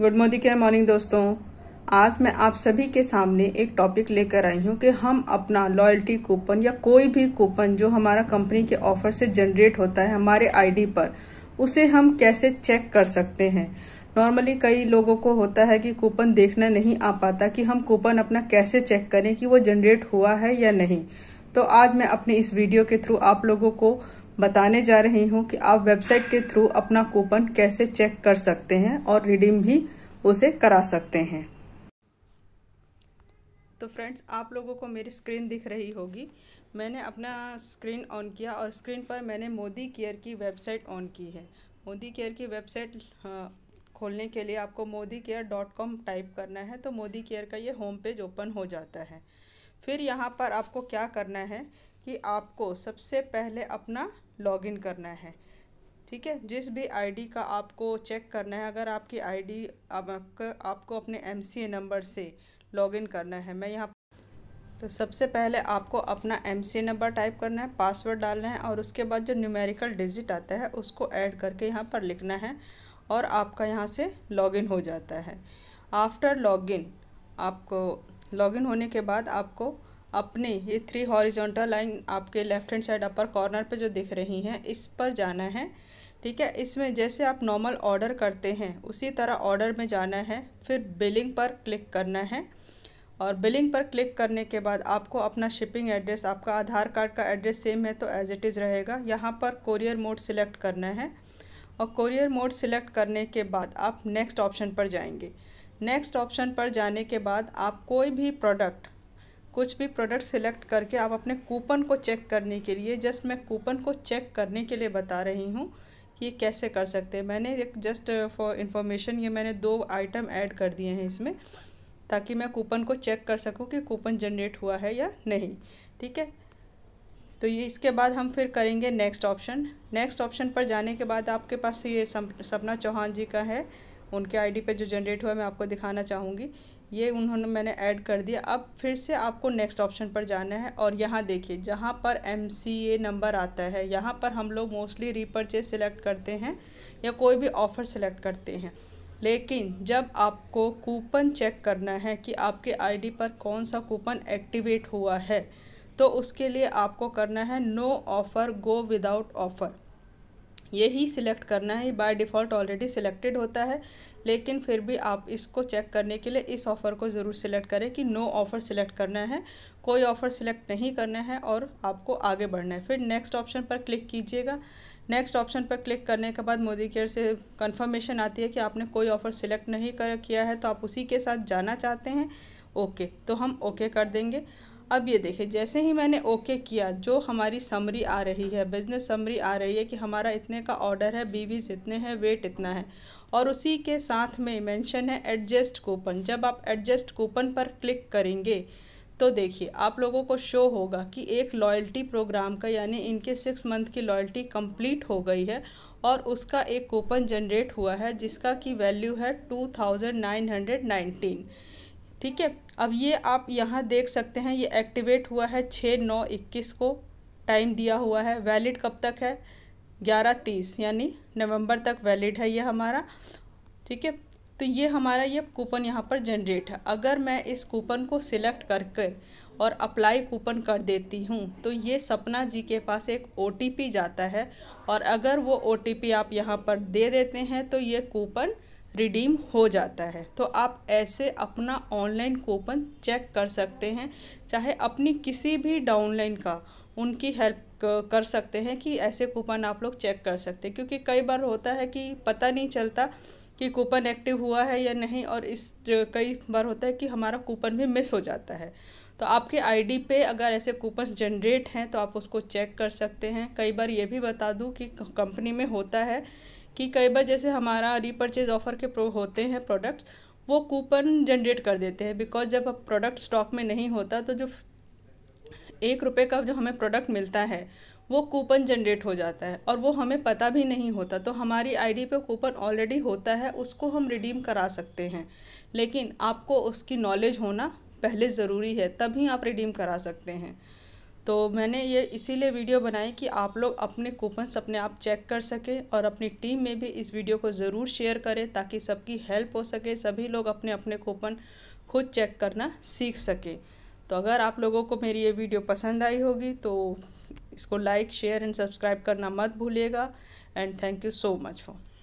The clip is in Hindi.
गुड मॉर्निंग क्या मॉर्निंग दोस्तों आज मैं आप सभी के सामने एक टॉपिक लेकर आई हूँ कि हम अपना लॉयल्टी कूपन या कोई भी कूपन जो हमारा कंपनी के ऑफर से जनरेट होता है हमारे आईडी पर उसे हम कैसे चेक कर सकते हैं नॉर्मली कई लोगों को होता है कि कूपन देखना नहीं आ पाता कि हम कूपन अपना कैसे चेक करें कि वो जनरेट हुआ है या नहीं तो आज मैं अपने इस वीडियो के थ्रू आप लोगों को बताने जा रही हूँ कि आप वेबसाइट के थ्रू अपना कूपन कैसे चेक कर सकते हैं और रिडीम भी उसे करा सकते हैं तो फ्रेंड्स आप लोगों को मेरी स्क्रीन दिख रही होगी मैंने अपना स्क्रीन ऑन किया और स्क्रीन पर मैंने मोदी केयर की वेबसाइट ऑन की है मोदी केयर की वेबसाइट हाँ, खोलने के लिए आपको Modi care dot com type करना है तो मोदी केयर का ये होम पेज ओपन हो जाता है फिर यहाँ पर आपको क्या करना है कि आपको सबसे पहले अपना लॉगिन करना है ठीक है जिस भी आईडी का आपको चेक करना है अगर आपकी आईडी डी आपको अपने एमसीए नंबर से लॉगिन करना है मैं यहाँ तो सबसे पहले आपको अपना एम सी नंबर टाइप करना है पासवर्ड डालना है और उसके बाद जो न्यूमेरिकल डिजिट आता है उसको ऐड करके यहाँ पर लिखना है और आपका यहाँ से लॉगिन हो जाता है आफ्टर लॉगिन आपको लॉगिन होने के बाद आपको अपने ये थ्री हॉरिजॉन्टल लाइन आपके left hand side upper corner पे जो दिख रही हैं इस पर जाना है ठीक है इसमें जैसे आप नॉर्मल ऑर्डर करते हैं उसी तरह ऑर्डर में जाना है फिर बिलिंग पर क्लिक करना है और बिलिंग पर क्लिक करने के बाद आपको अपना शिपिंग एड्रेस आपका आधार कार्ड का एड्रेस सेम है तो एज इट इज़ रहेगा यहाँ पर कोरियर मोड सिलेक्ट करना है और कोरियर मोड सिलेक्ट करने के बाद आप नेक्स्ट ऑप्शन पर जाएंगे नेक्स्ट ऑप्शन पर जाने के बाद आप कोई भी प्रोडक्ट कुछ भी प्रोडक्ट सिलेक्ट करके आप अपने कूपन को चेक करने के लिए जस्ट मैं कूपन को चेक करने के लिए बता रही हूँ ये कैसे कर सकते हैं मैंने एक जस्ट फॉर इन्फॉर्मेशन ये मैंने दो आइटम ऐड कर दिए हैं इसमें ताकि मैं कूपन को चेक कर सकूँ कि कूपन जनरेट हुआ है या नहीं ठीक है तो ये इसके बाद हम फिर करेंगे नेक्स्ट ऑप्शन नेक्स्ट ऑप्शन पर जाने के बाद आपके पास ये सपना चौहान जी का है उनके आईडी पे जो जनरेट हुआ मैं आपको दिखाना चाहूँगी ये उन्होंने मैंने ऐड कर दिया अब फिर से आपको नेक्स्ट ऑप्शन पर जाना है और यहाँ देखिए जहाँ पर एम नंबर आता है यहाँ पर हम लोग मोस्टली रिपर्चेज सिलेक्ट करते हैं या कोई भी ऑफ़र सिलेक्ट करते हैं लेकिन जब आपको कूपन चेक करना है कि आपके आईडी पर कौन सा कूपन एक्टिवेट हुआ है तो उसके लिए आपको करना है no offer go without offer ये ही सिलेक्ट करना है बाय डिफ़ॉल्ट ऑलरेडी सिलेक्टेड होता है लेकिन फिर भी आप इसको चेक करने के लिए इस ऑफ़र को ज़रूर सिलेक्ट करें कि नो ऑफ़र सिलेक्ट करना है कोई ऑफ़र सिलेक्ट नहीं करना है और आपको आगे बढ़ना है फिर नेक्स्ट ऑप्शन पर क्लिक कीजिएगा नेक्स्ट ऑप्शन पर क्लिक करने के बाद मोदी केयर से कंफर्मेशन आती है कि आपने कोई ऑफ़र सिलेक्ट नहीं कर किया है तो आप उसी के साथ जाना चाहते हैं ओके तो हम ओके कर देंगे अब ये देखें जैसे ही मैंने ओके किया जो हमारी समरी आ रही है बिज़नेस समरी आ रही है कि हमारा इतने का ऑर्डर है बीवीज इतने हैं वेट इतना है और उसी के साथ में मेंशन है एडजस्ट कूपन जब आप एडजस्ट कूपन पर क्लिक करेंगे तो देखिए आप लोगों को शो होगा कि एक लॉयल्टी प्रोग्राम का यानी इनके सिक्स मंथ की लॉयल्टी कम्प्लीट हो गई है और उसका एक कूपन जनरेट हुआ है जिसका की वैल्यू है टू थाउजेंड नाइन हंड्रेड ठीक है अब ये आप यहाँ देख सकते हैं ये एक्टिवेट हुआ है छः नौ इक्कीस को टाइम दिया हुआ है वैलिड कब तक है ग्यारह तीस यानी नवंबर तक वैलिड है ये हमारा ठीक है तो ये हमारा ये कूपन यहाँ पर जनरेट है अगर मैं इस कूपन को सिलेक्ट करके और अप्लाई कूपन कर देती हूँ तो ये सपना जी के पास एक ओ जाता है और अगर वो ओ आप यहाँ पर दे देते हैं तो ये कूपन रिडीम हो जाता है तो आप ऐसे अपना ऑनलाइन कूपन चेक कर सकते हैं चाहे अपनी किसी भी डाउनलाइन का उनकी हेल्प कर सकते हैं कि ऐसे कूपन आप लोग चेक कर सकते हैं क्योंकि कई बार होता है कि पता नहीं चलता कि कूपन एक्टिव हुआ है या नहीं और इस कई बार होता है कि हमारा कूपन भी मिस हो जाता है तो आपके आईडी पे अगर ऐसे कूपन जनरेट हैं तो आप उसको चेक कर सकते हैं कई बार ये भी बता दूँ कि कंपनी में होता है कि कई बार जैसे हमारा रीपरचेज ऑफर के प्रो होते हैं प्रोडक्ट्स वो कूपन जनरेट कर देते हैं बिकॉज जब प्रोडक्ट स्टॉक में नहीं होता तो जो एक रुपये का जो हमें प्रोडक्ट मिलता है वो कूपन जनरेट हो जाता है और वो हमें पता भी नहीं होता तो हमारी आईडी पे कूपन ऑलरेडी होता है उसको हम रिडीम करा सकते हैं लेकिन आपको उसकी नॉलेज होना पहले ज़रूरी है तभी आप रिडीम करा सकते हैं तो मैंने ये इसीलिए वीडियो बनाई कि आप लोग अपने कूपन्स अपने आप चेक कर सकें और अपनी टीम में भी इस वीडियो को ज़रूर शेयर करें ताकि सबकी हेल्प हो सके सभी लोग अपने अपने कूपन खुद चेक करना सीख सकें तो अगर आप लोगों को मेरी ये वीडियो पसंद आई होगी तो इसको लाइक शेयर एंड सब्सक्राइब करना मत भूलिएगा and thank you so much for